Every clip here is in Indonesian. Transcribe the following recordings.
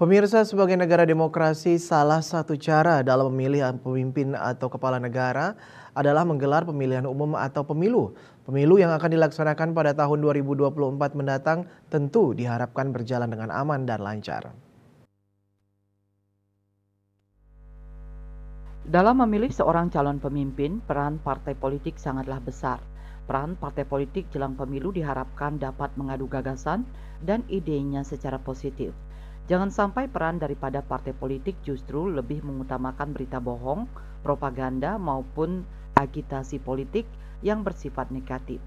Pemirsa, sebagai negara demokrasi, salah satu cara dalam pemilihan pemimpin atau kepala negara adalah menggelar pemilihan umum atau pemilu. Pemilu yang akan dilaksanakan pada tahun 2024 mendatang tentu diharapkan berjalan dengan aman dan lancar. Dalam memilih seorang calon pemimpin, peran partai politik sangatlah besar. Peran partai politik jelang pemilu diharapkan dapat mengadu gagasan dan idenya secara positif Jangan sampai peran daripada partai politik justru lebih mengutamakan berita bohong, propaganda, maupun agitasi politik yang bersifat negatif.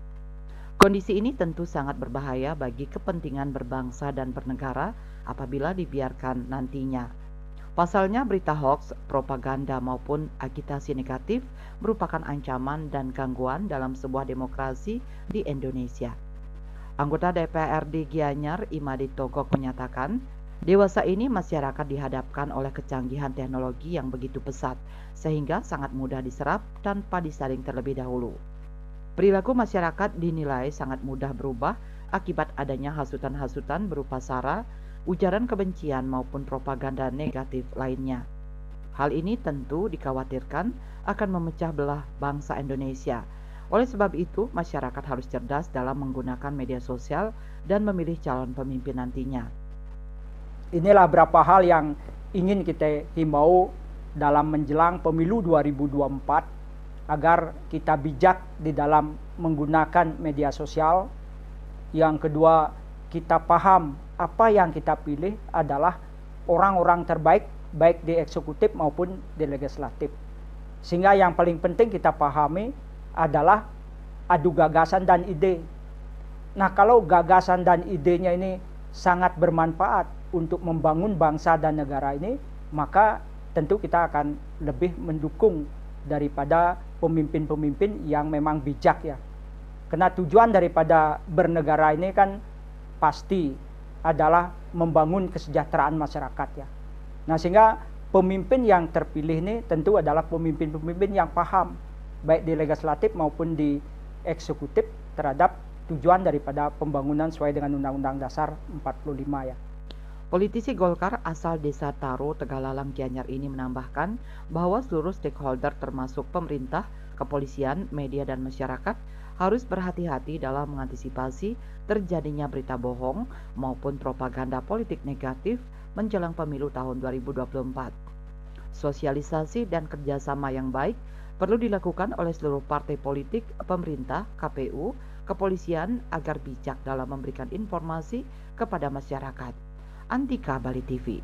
Kondisi ini tentu sangat berbahaya bagi kepentingan berbangsa dan bernegara apabila dibiarkan nantinya. Pasalnya, berita hoax, propaganda, maupun agitasi negatif merupakan ancaman dan gangguan dalam sebuah demokrasi di Indonesia. Anggota DPRD Gianyar Imadi Togok menyatakan, Dewasa ini masyarakat dihadapkan oleh kecanggihan teknologi yang begitu pesat, sehingga sangat mudah diserap tanpa disaring terlebih dahulu. Perilaku masyarakat dinilai sangat mudah berubah akibat adanya hasutan-hasutan berupa sara, ujaran kebencian maupun propaganda negatif lainnya. Hal ini tentu dikhawatirkan akan memecah belah bangsa Indonesia. Oleh sebab itu, masyarakat harus cerdas dalam menggunakan media sosial dan memilih calon pemimpin nantinya. Inilah berapa hal yang ingin kita himbau dalam menjelang pemilu 2024 agar kita bijak di dalam menggunakan media sosial. Yang kedua, kita paham apa yang kita pilih adalah orang-orang terbaik baik di eksekutif maupun di legislatif. Sehingga yang paling penting kita pahami adalah adu gagasan dan ide. Nah, kalau gagasan dan idenya ini sangat bermanfaat untuk membangun bangsa dan negara ini, maka tentu kita akan lebih mendukung daripada pemimpin-pemimpin yang memang bijak ya. Karena tujuan daripada bernegara ini kan pasti adalah membangun kesejahteraan masyarakat ya. Nah sehingga pemimpin yang terpilih ini tentu adalah pemimpin-pemimpin yang paham baik di legislatif maupun di eksekutif terhadap tujuan daripada pembangunan sesuai dengan Undang-Undang Dasar 45 ya. Politisi Golkar asal desa Taro, Tegalalang, Gianyar ini menambahkan bahwa seluruh stakeholder termasuk pemerintah, kepolisian, media, dan masyarakat harus berhati-hati dalam mengantisipasi terjadinya berita bohong maupun propaganda politik negatif menjelang pemilu tahun 2024. Sosialisasi dan kerjasama yang baik perlu dilakukan oleh seluruh partai politik, pemerintah, KPU, kepolisian agar bijak dalam memberikan informasi kepada masyarakat. Antika Bali TV